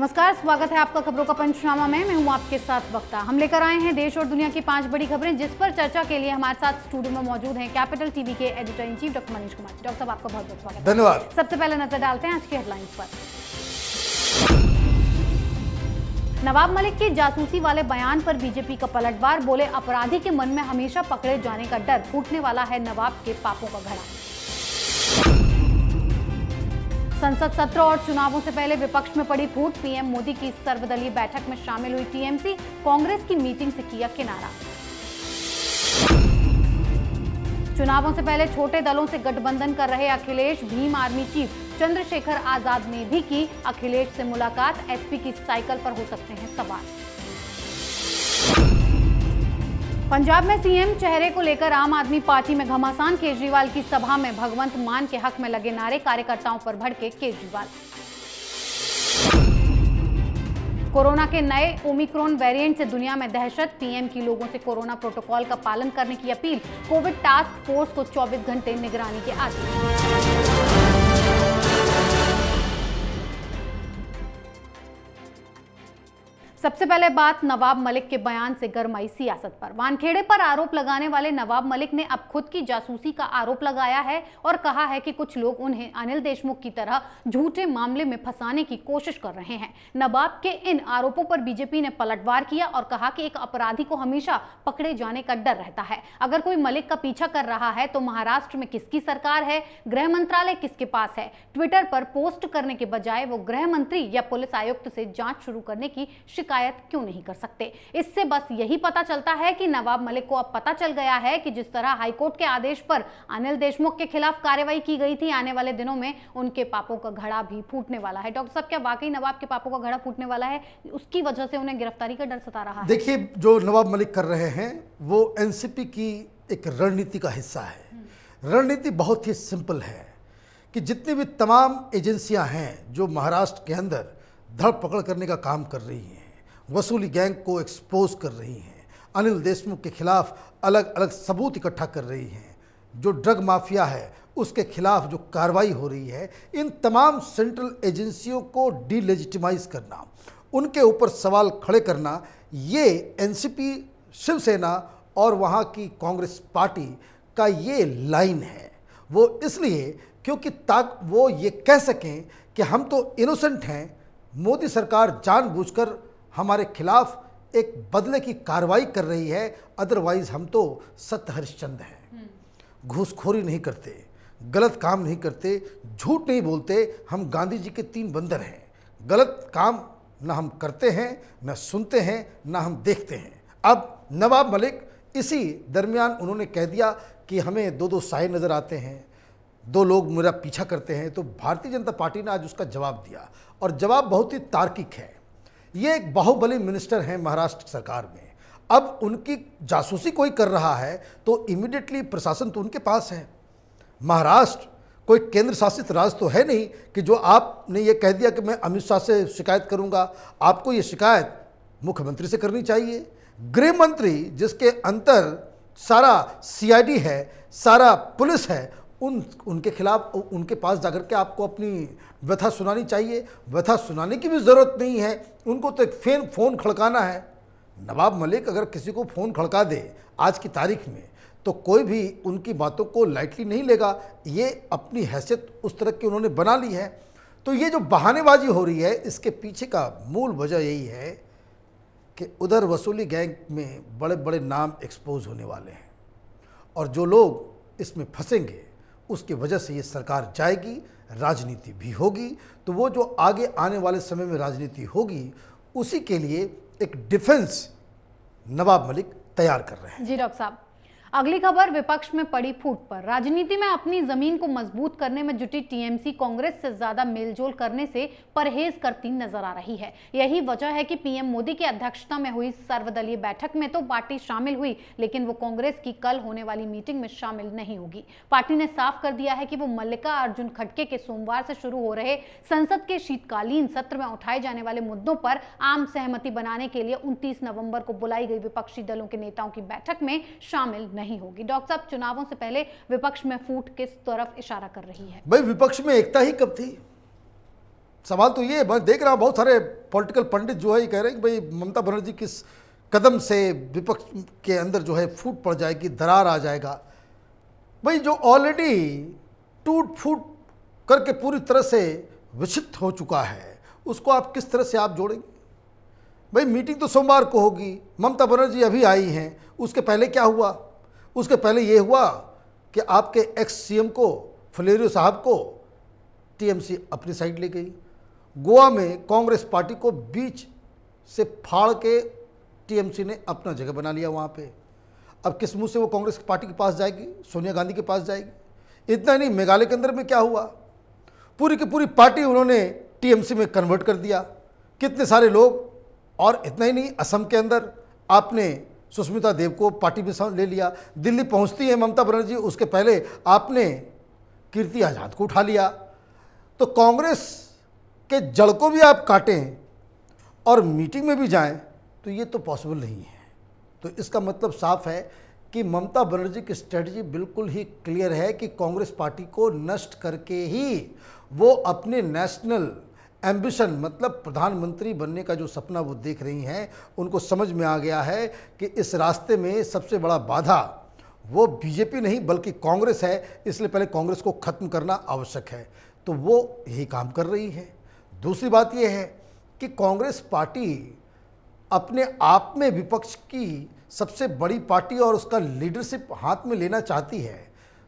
नमस्कार स्वागत है आपका खबरों का पंचनामा में मैं हूं आपके साथ वक्ता हम लेकर आए हैं देश और दुनिया की पांच बड़ी खबरें जिस पर चर्चा के लिए हमारे साथ स्टूडियो में मौजूद हैं कैपिटल टीवी के editor in chief doctor Manish Kumar doctor साहब आपका बहुत बहुत स्वागत धन्यवाद सबसे पहले नजर डालते हैं आज की हेडलाइंस पर नवाब मलिक के जासूसी वाले बयान पर बीजेपी का पलटवार बोले अपराधी के मन में हमेशा पकड़े जाने का डर फूटने वाला है नवाब के पापों का घड़ा संसद सत्र और चुनावों से पहले विपक्ष में पड़ी फूट पीएम मोदी की सर्वदलीय बैठक में शामिल हुई टीएमसी कांग्रेस की मीटिंग से किया किनारा चुनावों से पहले छोटे दलों से गठबंधन कर रहे अखिलेश भीम आर्मी चीफ चंद्रशेखर आजाद ने भी की अखिलेश से मुलाकात एसपी की साइकिल पर हो सकते हैं सवाल पंजाब में सीएम चेहरे को लेकर आम आदमी पार्टी में घमासान केजरीवाल की सभा में भगवंत मान के हक में लगे नारे कार्यकर्ताओं पर भड़के केजरीवाल कोरोना के नए ओमिक्रॉन वेरिएंट से दुनिया में दहशत पीएम की लोगों से कोरोना प्रोटोकॉल का पालन करने की अपील कोविड टास्क फोर्स को 24 घंटे निगरानी के आदेश सबसे पहले बात नवाब मलिक के बयान से गरमाई सियासत पर वानखेड़े पर आरोप लगाने वाले नवाब मलिक ने अब खुद की जासूसी का आरोप लगाया है और कहा है कि कुछ लोग उन्हें अनिल देशमुख की तरह झूठे मामले में फंसाने की कोशिश कर रहे हैं नवाब के इन आरोपों पर बीजेपी ने पलटवार किया और कहा कि एक अपराधी को हमेशा पकड़े जाने का डर रहता है अगर कोई मलिक का पीछा कर रहा है तो महाराष्ट्र में किसकी सरकार है गृह मंत्रालय किसके पास है ट्विटर पर पोस्ट करने के बजाय वो गृह मंत्री या पुलिस आयुक्त से जाँच शुरू करने की शिकायत शिकायत क्यों नहीं कर सकते इससे बस यही पता चलता है कि नवाब मलिक को अब पता चल गया है कि जिस तरह हाईकोर्ट के आदेश पर अनिल देशमुख के खिलाफ कार्रवाई की गई थी आने वाले दिनों में उनके पापों का घड़ा भी फूटने वाला है डॉक्टर साहब क्या वाकई नवाब के पापों का घड़ा फूटने वाला है उसकी वजह से उन्हें गिरफ्तारी का डर सता रहा देखिए जो नवाब मलिक कर रहे हैं वो एनसीपी की एक रणनीति का हिस्सा है रणनीति बहुत ही सिंपल है कि जितनी भी तमाम एजेंसियां हैं जो महाराष्ट्र के अंदर धड़ पकड़ करने का काम कर रही हैं वसूली गैंग को एक्सपोज कर रही हैं अनिल देशमुख के खिलाफ अलग अलग सबूत इकट्ठा कर रही हैं जो ड्रग माफिया है उसके खिलाफ जो कार्रवाई हो रही है इन तमाम सेंट्रल एजेंसियों को डिलेजिटिमाइज करना उनके ऊपर सवाल खड़े करना ये एनसीपी शिवसेना और वहाँ की कांग्रेस पार्टी का ये लाइन है वो इसलिए क्योंकि ताक वो ये कह सकें कि हम तो इनोसेंट हैं मोदी सरकार जानबूझकर हमारे खिलाफ एक बदले की कार्रवाई कर रही है अदरवाइज हम तो सत्य हैं हम्म। घूसखोरी नहीं करते गलत काम नहीं करते झूठ नहीं बोलते हम गांधी जी के तीन बंदर हैं गलत काम ना हम करते हैं ना सुनते हैं ना हम देखते हैं अब नवाब मलिक इसी दरमियान उन्होंने कह दिया कि हमें दो दो साए नज़र आते हैं दो लोग मेरा पीछा करते हैं तो भारतीय जनता पार्टी ने आज उसका जवाब दिया और जवाब बहुत ही तार्किक है ये एक बाहुबली मिनिस्टर हैं महाराष्ट्र सरकार में अब उनकी जासूसी कोई कर रहा है तो इमिडिएटली प्रशासन तो उनके पास है महाराष्ट्र कोई केंद्र शासित राज्य तो है नहीं कि जो आपने ये कह दिया कि मैं अमित शाह से शिकायत करूंगा आपको ये शिकायत मुख्यमंत्री से करनी चाहिए गृह मंत्री जिसके अंतर सारा सीआईडी है सारा पुलिस है उन उनके खिलाफ उनके पास जाकर के आपको अपनी व्यथा सुनानी चाहिए व्यथा सुनाने की भी ज़रूरत नहीं है उनको तो एक फेन फ़ोन खड़काना है नवाब मलिक अगर किसी को फ़ोन खड़का दे आज की तारीख में तो कोई भी उनकी बातों को लाइटली नहीं लेगा ये अपनी हैसियत उस तरह की उन्होंने बना ली है तो ये जो बहानेबाजी हो रही है इसके पीछे का मूल वजह यही है कि उधर वसूली गैंग में बड़े बड़े नाम एक्सपोज होने वाले हैं और जो लोग इसमें फंसेंगे उसकी वजह से ये सरकार जाएगी राजनीति भी होगी तो वो जो आगे आने वाले समय में राजनीति होगी उसी के लिए एक डिफेंस नवाब मलिक तैयार कर रहे हैं जी डॉक्टर साहब अगली खबर विपक्ष में पड़ी फूट पर राजनीति में अपनी जमीन को मजबूत करने में जुटी टीएमसी कांग्रेस से ज्यादा मेलजोल करने से परहेज करती नजर आ रही है यही वजह है कि पीएम मोदी की अध्यक्षता में हुई सर्वदलीय बैठक में तो पार्टी शामिल हुई लेकिन वो कांग्रेस की कल होने वाली मीटिंग में शामिल नहीं होगी पार्टी ने साफ कर दिया है कि वो मल्लिका अर्जुन खड़के के सोमवार से शुरू हो रहे संसद के शीतकालीन सत्र में उठाए जाने वाले मुद्दों पर आम सहमति बनाने के लिए उनतीस नवंबर को बुलाई गई विपक्षी दलों के नेताओं की बैठक में शामिल नहीं होगी डॉक्टर साहब चुनावों से पहले विपक्ष में फूट किस तरफ इशारा कर रही है भाई विपक्ष में एकता ही कब थी सवाल तो ये मैं देख रहा हूँ बहुत सारे पॉलिटिकल पंडित जो है ये कह रहे हैं कि भाई ममता बनर्जी किस कदम से विपक्ष के अंदर जो है फूट पड़ जाएगी दरार आ जाएगा भाई जो ऑलरेडी टूट फूट करके पूरी तरह से विक्षिप्त हो चुका है उसको आप किस तरह से आप जोड़ेंगे भाई मीटिंग तो सोमवार को होगी ममता बनर्जी अभी आई हैं उसके पहले क्या हुआ उसके पहले ये हुआ कि आपके एक्स सीएम को फलेरियो साहब को टीएमसी अपनी साइड ले गई गोवा में कांग्रेस पार्टी को बीच से फाड़ के टीएमसी ने अपना जगह बना लिया वहाँ पे अब किस मुँह से वो कांग्रेस पार्टी के पास जाएगी सोनिया गांधी के पास जाएगी इतना नहीं मेघालय के अंदर में क्या हुआ पूरी की पूरी पार्टी उन्होंने टीएमसी में कन्वर्ट कर दिया कितने सारे लोग और इतना ही नहीं असम के अंदर आपने सुष्मिता देव को पार्टी में ले लिया दिल्ली पहुंचती है ममता बनर्जी उसके पहले आपने कीर्ति आज़ाद को उठा लिया तो कांग्रेस के जड़ को भी आप काटें और मीटिंग में भी जाएं तो ये तो पॉसिबल नहीं है तो इसका मतलब साफ है कि ममता बनर्जी की स्ट्रेटजी बिल्कुल ही क्लियर है कि कांग्रेस पार्टी को नष्ट करके ही वो अपने नेशनल एम्बिशन मतलब प्रधानमंत्री बनने का जो सपना वो देख रही हैं उनको समझ में आ गया है कि इस रास्ते में सबसे बड़ा बाधा वो बीजेपी नहीं बल्कि कांग्रेस है इसलिए पहले कांग्रेस को ख़त्म करना आवश्यक है तो वो यही काम कर रही है दूसरी बात यह है कि कांग्रेस पार्टी अपने आप में विपक्ष की सबसे बड़ी पार्टी और उसका लीडरशिप हाथ में लेना चाहती है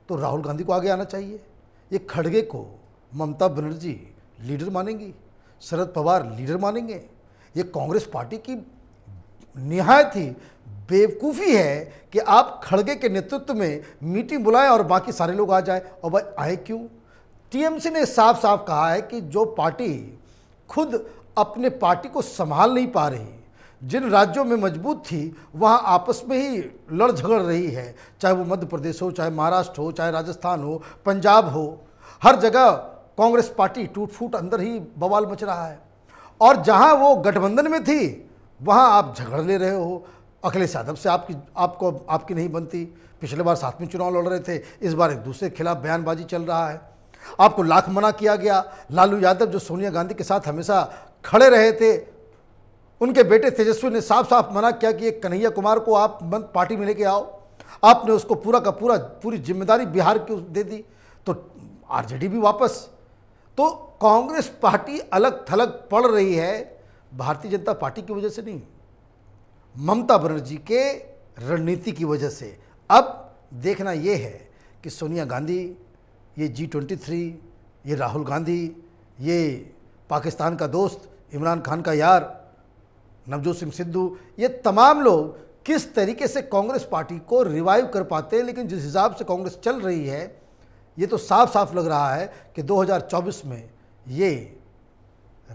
तो राहुल गांधी को आगे आना चाहिए ये खड़गे को ममता बनर्जी लीडर मानेंगी शरद पवार लीडर मानेंगे ये कांग्रेस पार्टी की नहायत ही बेवकूफ़ी है कि आप खड़गे के नेतृत्व में मीटिंग बुलाएं और बाकी सारे लोग आ जाए और भाई आए क्यों टीएमसी ने साफ साफ कहा है कि जो पार्टी खुद अपने पार्टी को संभाल नहीं पा रही जिन राज्यों में मजबूत थी वहाँ आपस में ही लड़ झगड़ रही है चाहे वो मध्य प्रदेश हो चाहे महाराष्ट्र हो चाहे राजस्थान हो पंजाब हो हर जगह कांग्रेस पार्टी टूट फूट अंदर ही बवाल मच रहा है और जहां वो गठबंधन में थी वहां आप झगड़ ले रहे हो अखिलेश यादव से आपकी आपको आपकी नहीं बनती पिछले बार साथ में चुनाव लड़ रहे थे इस बार एक दूसरे के खिलाफ बयानबाजी चल रहा है आपको लाख मना किया गया लालू यादव जो सोनिया गांधी के साथ हमेशा खड़े रहे थे उनके बेटे तेजस्वी ने साफ साफ मना किया कि कन्हैया कुमार को आप पार्टी में लेके आओ आपने उसको पूरा का पूरा पूरी जिम्मेदारी बिहार की दे दी तो आरजेडी भी वापस तो कांग्रेस पार्टी अलग थलग पड़ रही है भारतीय जनता पार्टी की वजह से नहीं ममता बनर्जी के रणनीति की वजह से अब देखना ये है कि सोनिया गांधी ये जी ट्वेंटी थ्री ये राहुल गांधी ये पाकिस्तान का दोस्त इमरान खान का यार नवजोत सिंह सिद्धू ये तमाम लोग किस तरीके से कांग्रेस पार्टी को रिवाइव कर पाते हैं लेकिन जिस हिसाब से कांग्रेस चल रही है ये तो साफ साफ लग रहा है कि 2024 में ये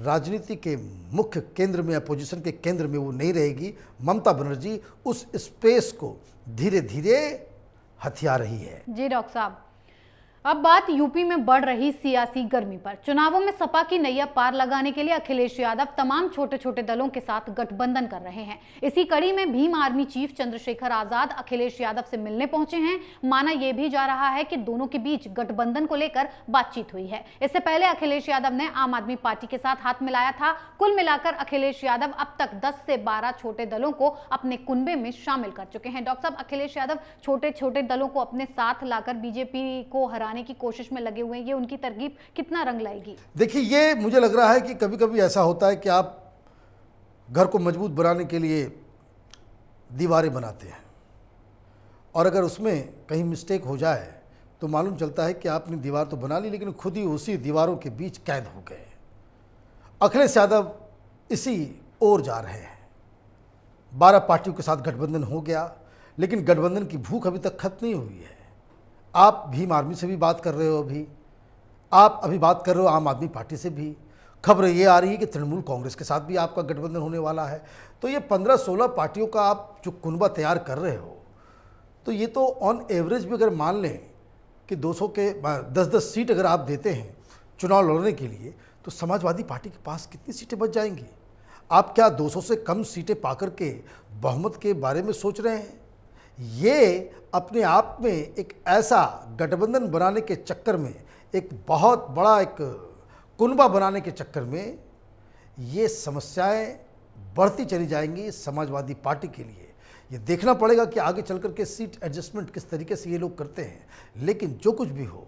राजनीति के मुख्य केंद्र में अपोजिशन के केंद्र में वो नहीं रहेगी ममता बनर्जी उस स्पेस को धीरे धीरे हथिया रही है जी डॉक्टर साहब अब बात यूपी में बढ़ रही सियासी गर्मी पर चुनावों में सपा की नैया पार लगाने के लिए अखिलेश यादव तमाम छोटे छोटे दलों के साथ गठबंधन कर रहे हैं इसी कड़ी में भीम आर्मी चीफ चंद्रशेखर आजाद अखिलेश यादव से मिलने पहुंचे हैं माना यह भी जा रहा है कि दोनों के बीच गठबंधन को लेकर बातचीत हुई है इससे पहले अखिलेश यादव ने आम आदमी पार्टी के साथ हाथ मिलाया था कुल मिलाकर अखिलेश यादव अब तक दस से बारह छोटे दलों को अपने कुंबे में शामिल कर चुके हैं डॉक्टर साहब अखिलेश यादव छोटे छोटे दलों को अपने साथ लाकर बीजेपी को हराने पाने की कोशिश में लगे हुए हैं ये उनकी तरकीब कितना रंग लाएगी देखिए ये मुझे लग रहा है कि कभी कभी ऐसा होता है कि आप घर को मजबूत बनाने के लिए दीवारें बनाते हैं और अगर उसमें कहीं मिस्टेक हो जाए तो मालूम चलता है कि आपने दीवार तो बना ली लेकिन खुद ही उसी दीवारों के बीच कैद हो गए अखिलेश यादव इसी ओर जा रहे हैं बारह पार्टियों के साथ गठबंधन हो गया लेकिन गठबंधन की भूख अभी तक खत्म नहीं हुई है आप भीम आर्मी से भी बात कर रहे हो अभी आप अभी बात कर रहे हो आम आदमी पार्टी से भी खबर ये आ रही है कि तृणमूल कांग्रेस के साथ भी आपका गठबंधन होने वाला है तो ये पंद्रह सोलह पार्टियों का आप जो कुनबा तैयार कर रहे हो तो ये तो ऑन एवरेज भी अगर मान लें कि 200 के दस दस सीट अगर आप देते हैं चुनाव लड़ने के लिए तो समाजवादी पार्टी के पास कितनी सीटें बच जाएंगी आप क्या 200 से कम सीटें पाकर के बहुमत के बारे में सोच रहे हैं ये अपने आप में एक ऐसा गठबंधन बनाने के चक्कर में एक बहुत बड़ा एक कुनबा बनाने के चक्कर में ये समस्याएं बढ़ती चली जाएंगी समाजवादी पार्टी के लिए ये देखना पड़ेगा कि आगे चल कर के सीट एडजस्टमेंट किस तरीके से ये लोग करते हैं लेकिन जो कुछ भी हो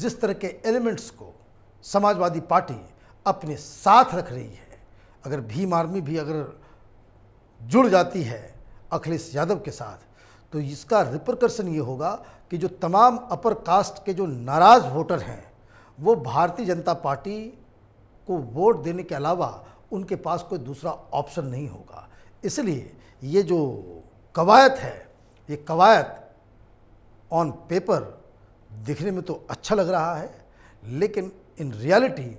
जिस तरह के एलिमेंट्स को समाजवादी पार्टी अपने साथ रख रही है अगर भीम आर्मी भी अगर जुड़ जाती है अखिलेश यादव के साथ तो इसका रिप्रकर्सन ये होगा कि जो तमाम अपर कास्ट के जो नाराज़ वोटर हैं वो भारतीय जनता पार्टी को वोट देने के अलावा उनके पास कोई दूसरा ऑप्शन नहीं होगा इसलिए ये जो कवायद है ये कवायद ऑन पेपर दिखने में तो अच्छा लग रहा है लेकिन इन रियलिटी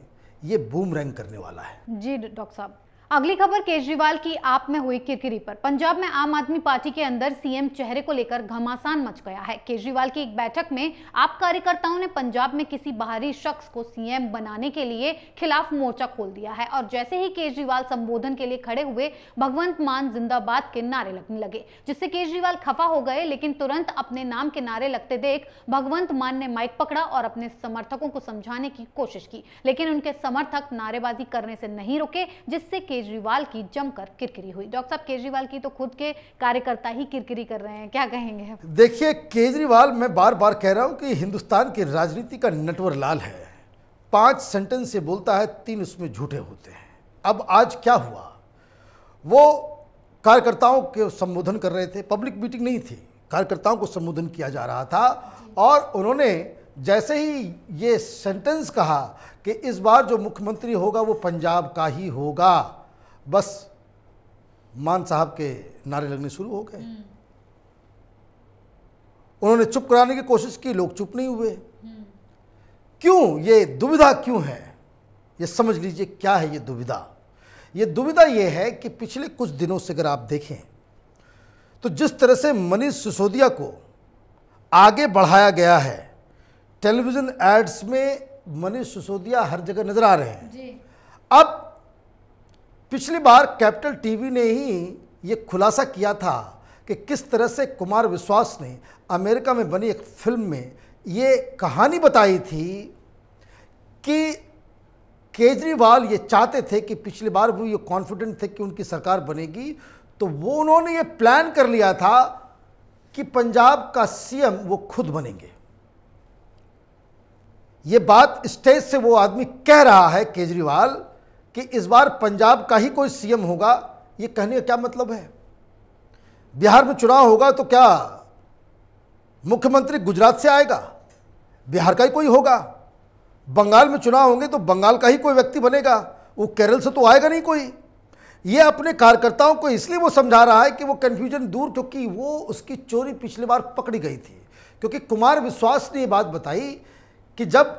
ये बूम रैंक करने वाला है जी डॉक्टर साहब अगली खबर केजरीवाल की आप में हुई किरकिरी पर पंजाब में आम आदमी पार्टी के अंदर सीएम चेहरे को लेकर घमासान मच गया है केजरीवाल की एक बैठक में आप कार्यकर्ताओं ने पंजाब में किसी बाहरी शख्स को सीएम बनाने के लिए खिलाफ मोर्चा खोल दिया है और जैसे ही केजरीवाल संबोधन के लिए खड़े हुए भगवंत मान जिंदाबाद के नारे लगने लगे जिससे केजरीवाल खफा हो गए लेकिन तुरंत अपने नाम के नारे लगते देख भगवंत मान ने माइक पकड़ा और अपने समर्थकों को समझाने की कोशिश की लेकिन उनके समर्थक नारेबाजी करने से नहीं रुके जिससे केजरीवाल की जमकर किरकिरी हुई डॉक्टर साहब केजरीवाल की तो खुद के कार्यकर्ता ही किरकिरी कर रहे हैं क्या कहेंगे देखिए केजरीवाल मैं बार बार कह रहा हूँ कि हिंदुस्तान की राजनीति का नटवर लाल है पांच सेंटेंस से बोलता है तीन उसमें झूठे होते हैं अब आज क्या हुआ वो कार्यकर्ताओं के संबोधन कर रहे थे पब्लिक मीटिंग नहीं थी कार्यकर्ताओं को संबोधन किया जा रहा था और उन्होंने जैसे ही ये सेंटेंस कहा कि इस बार जो मुख्यमंत्री होगा वो पंजाब का ही होगा बस मान साहब के नारे लगने शुरू हो गए हम्म। उन्होंने चुप कराने की कोशिश की लोग चुप नहीं हुए हम्म। क्यों ये दुविधा क्यों है ये समझ लीजिए क्या है ये दुविधा ये दुविधा ये है कि पिछले कुछ दिनों से अगर आप देखें तो जिस तरह से मनीष सिसोदिया को आगे बढ़ाया गया है टेलीविज़न एड्स में मनीष सिसोदिया हर जगह नज़र आ रहे हैं अब पिछली बार कैपिटल टीवी ने ही ये खुलासा किया था कि किस तरह से कुमार विश्वास ने अमेरिका में बनी एक फिल्म में ये कहानी बताई थी कि केजरीवाल ये चाहते थे कि पिछली बार वो ये कॉन्फिडेंट थे कि उनकी सरकार बनेगी तो वो उन्होंने ये प्लान कर लिया था कि पंजाब का सीएम वो खुद बनेंगे ये बात स्टेज से वो आदमी कह रहा है केजरीवाल कि इस बार पंजाब का ही कोई सीएम होगा ये कहने का क्या मतलब है बिहार में चुनाव होगा तो क्या मुख्यमंत्री गुजरात से आएगा बिहार का ही कोई होगा बंगाल में चुनाव होंगे तो बंगाल का ही कोई व्यक्ति बनेगा वो केरल से तो आएगा नहीं कोई ये अपने कार्यकर्ताओं को इसलिए वो समझा रहा है कि वो कन्फ्यूजन दूर क्योंकि वो उसकी चोरी पिछली बार पकड़ी गई थी क्योंकि कुमार विश्वास ने ये बात बताई कि जब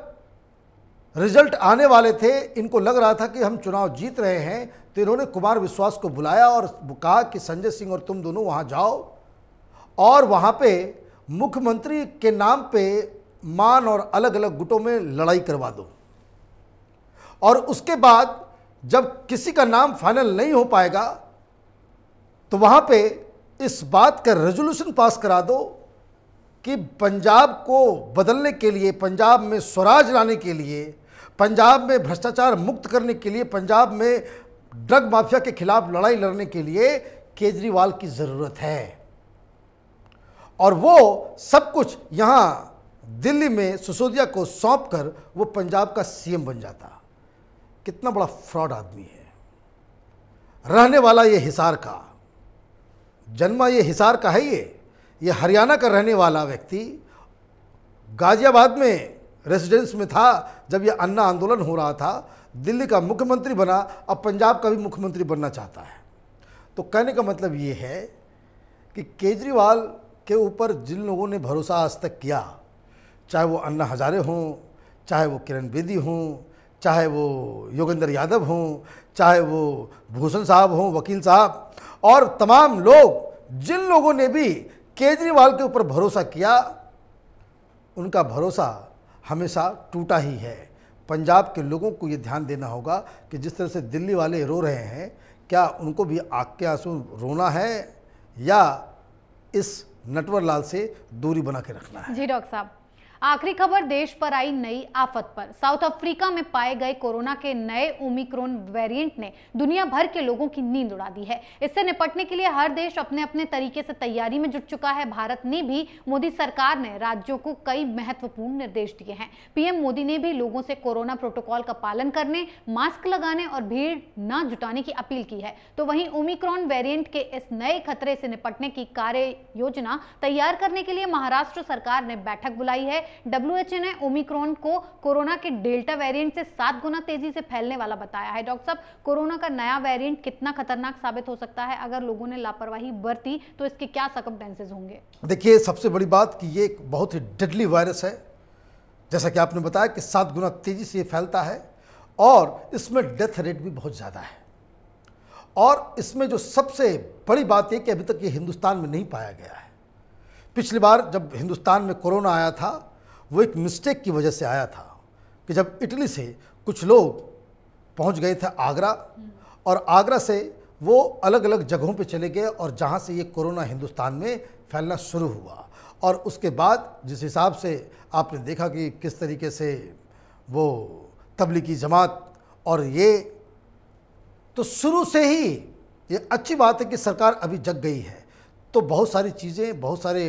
रिजल्ट आने वाले थे इनको लग रहा था कि हम चुनाव जीत रहे हैं तो इन्होंने कुमार विश्वास को बुलाया और कहा कि संजय सिंह और तुम दोनों वहाँ जाओ और वहाँ पे मुख्यमंत्री के नाम पे मान और अलग अलग गुटों में लड़ाई करवा दो और उसके बाद जब किसी का नाम फाइनल नहीं हो पाएगा तो वहाँ पे इस बात का रेजोल्यूशन पास करा दो कि पंजाब को बदलने के लिए पंजाब में स्वराज लाने के लिए पंजाब में भ्रष्टाचार मुक्त करने के लिए पंजाब में ड्रग माफिया के खिलाफ लड़ाई लड़ने के लिए केजरीवाल की ज़रूरत है और वो सब कुछ यहाँ दिल्ली में सुसोदिया को सौंप कर वो पंजाब का सीएम बन जाता कितना बड़ा फ्रॉड आदमी है रहने वाला ये हिसार का जन्मा ये हिसार का है ये ये हरियाणा का रहने वाला व्यक्ति गाजियाबाद में रेजिडेंस में था जब यह अन्ना आंदोलन हो रहा था दिल्ली का मुख्यमंत्री बना अब पंजाब का भी मुख्यमंत्री बनना चाहता है तो कहने का मतलब ये है कि केजरीवाल के ऊपर जिन लोगों ने भरोसा आज तक किया चाहे वो अन्ना हजारे हों चाहे वो किरण बेदी हों चाहे वो योगेंद्र यादव हों चाहे वो भूषण साहब हों वकील साहब और तमाम लोग जिन लोगों ने भी केजरीवाल के ऊपर भरोसा किया उनका भरोसा हमेशा टूटा ही है पंजाब के लोगों को ये ध्यान देना होगा कि जिस तरह से दिल्ली वाले रो रहे हैं क्या उनको भी आग के आंसू रोना है या इस नटवर लाल से दूरी बना के रखना है जी डॉक्टर साहब आखिरी खबर देश पर आई नई आफत पर साउथ अफ्रीका में पाए गए कोरोना के नए ओमिक्रोन वेरिएंट ने दुनिया भर के लोगों की नींद उड़ा दी है इससे निपटने के लिए हर देश अपने अपने तरीके से तैयारी में जुट चुका है भारत ने भी मोदी सरकार ने राज्यों को कई महत्वपूर्ण निर्देश दिए हैं पीएम मोदी ने भी लोगों से कोरोना प्रोटोकॉल का पालन करने मास्क लगाने और भीड़ न जुटाने की अपील की है तो वहीं ओमिक्रॉन वेरियंट के इस नए खतरे से निपटने की कार्य योजना तैयार करने के लिए महाराष्ट्र सरकार ने बैठक बुलाई है डब्ल्यू एच ए ने ओमिक्रॉन को कोरोना के डेल्टा वेरिएंट से सात गुना तेजी से फैलने वाला बताया है डॉक्टर साहब कोरोना का नया वेरिएंट कितना खतरनाक साबित हो सकता है अगर लोगों ने लापरवाही बरती तो इसके क्या सकमटेंसेज होंगे देखिए सबसे बड़ी बात कि ये एक बहुत ही डेडली वायरस है जैसा कि आपने बताया कि सात गुना तेजी से ये फैलता है और इसमें डेथ रेट भी बहुत ज़्यादा है और इसमें जो सबसे बड़ी बात यह कि अभी तक ये हिंदुस्तान में नहीं पाया गया है पिछली बार जब हिंदुस्तान में कोरोना आया था वो एक मिस्टेक की वजह से आया था कि जब इटली से कुछ लोग पहुंच गए थे आगरा और आगरा से वो अलग अलग जगहों पे चले गए और जहाँ से ये कोरोना हिंदुस्तान में फैलना शुरू हुआ और उसके बाद जिस हिसाब से आपने देखा कि किस तरीके से वो तबलीगी जमात और ये तो शुरू से ही ये अच्छी बात है कि सरकार अभी जग गई है तो बहुत सारी चीज़ें बहुत सारे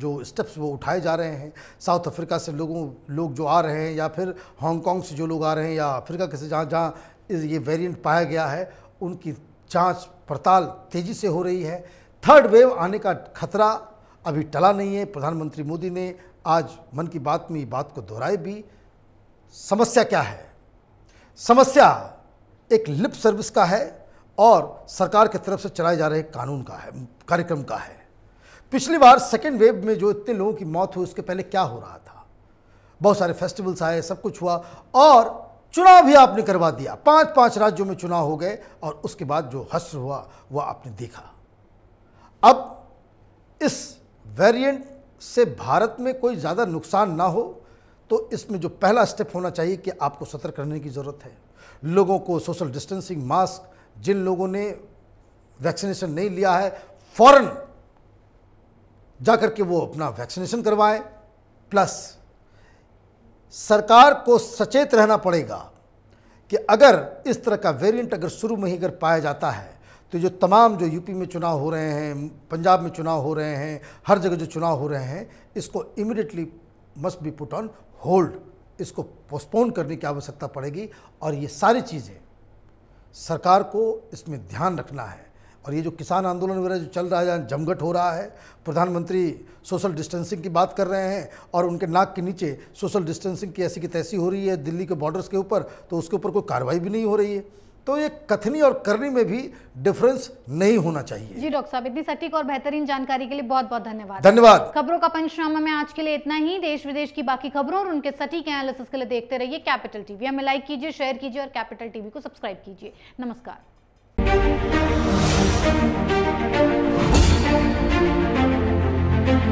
जो स्टेप्स वो उठाए जा रहे हैं साउथ अफ्रीका से लोगों लोग जो आ रहे हैं या फिर हांगकॉन्ग से जो लोग आ रहे हैं या अफ्रीका के से जहाँ जहाँ ये वेरिएंट पाया गया है उनकी जांच पड़ताल तेज़ी से हो रही है थर्ड वेव आने का खतरा अभी टला नहीं है प्रधानमंत्री मोदी ने आज मन की बात में ये बात को दोहराई भी समस्या क्या है समस्या एक लिप सर्विस का है और सरकार की तरफ से चलाए जा रहे कानून का है कार्यक्रम का है पिछली बार सेकेंड वेव में जो इतने लोगों की मौत हुई उसके पहले क्या हो रहा था बहुत सारे फेस्टिवल्स आए सब कुछ हुआ और चुनाव भी आपने करवा दिया पांच पांच राज्यों में चुनाव हो गए और उसके बाद जो हस्र हुआ वो आपने देखा अब इस वेरिएंट से भारत में कोई ज़्यादा नुकसान ना हो तो इसमें जो पहला स्टेप होना चाहिए कि आपको सतर्क रहने की ज़रूरत है लोगों को सोशल डिस्टेंसिंग मास्क जिन लोगों ने वैक्सीनेशन नहीं लिया है फ़ौरन जा कर के वो अपना वैक्सीनेशन करवाए प्लस सरकार को सचेत रहना पड़ेगा कि अगर इस तरह का वेरिएंट अगर शुरू में ही अगर पाया जाता है तो जो तमाम जो यूपी में चुनाव हो रहे हैं पंजाब में चुनाव हो रहे हैं हर जगह जो चुनाव हो रहे हैं इसको immediately must be put on hold इसको पोस्टपोन करने की आवश्यकता पड़ेगी और ये सारी चीज़ें सरकार को इसमें ध्यान रखना है और ये जो किसान आंदोलन वगैरह जो चल रहा है जहाँ जमघट हो रहा है प्रधानमंत्री सोशल डिस्टेंसिंग की बात कर रहे हैं और उनके नाक के नीचे सोशल डिस्टेंसिंग की ऐसी की तैसी हो रही है दिल्ली के बॉर्डर्स के ऊपर तो उसके ऊपर कोई कार्रवाई भी नहीं हो रही है तो ये कथनी और करनी में भी डिफरेंस नहीं होना चाहिए जी डॉक्टर साहब इतनी सटीक और बेहतरीन जानकारी के लिए बहुत बहुत धन्यवाद धन्यवाद खबरों का पंचनामा में आज के लिए इतना ही देश विदेश की बाकी खबरों और उनके सटीक एनालिसिस के लिए देखते रहिए कैपिटल टीवी हमें लाइक कीजिए शेयर कीजिए और कैपिटल टीवी को सब्सक्राइब कीजिए नमस्कार Thank you.